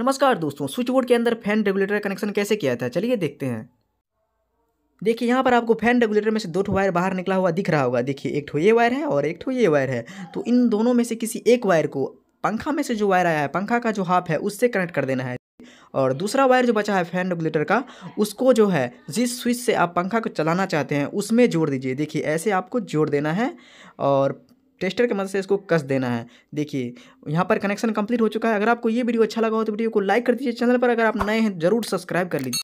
नमस्कार दोस्तों switch board के अंदर फैन रेगुलेटर कनेक्शन कैसे किया था चलिए देखते हैं देखिए यहाँ पर आपको फैन रेगुलेटर में से दो वायर बाहर निकला हुआ दिख रहा होगा देखिए एक ठो ये वायर है और एक ठो ये वायर है तो इन दोनों में से किसी एक वायर को पंखा में से जो वायर आया है पंखा का जो हाफ है उससे कनेक्ट कर देना है और दूसरा वायर जो बचा है फैन रेगुलेटर का उसको जो है जिस स्विच से आप पंखा को चलाना चाहते हैं उसमें जोड़ दीजिए देखिए ऐसे आपको जोड़ देना है और टेस्टर के मदद से इसको कस देना है देखिए यहाँ पर कनेक्शन कंप्लीट हो चुका है अगर आपको ये वीडियो अच्छा लगा हो तो वीडियो को लाइक कर दीजिए चैनल पर अगर आप नए हैं जरूर सब्सक्राइब कर लीजिए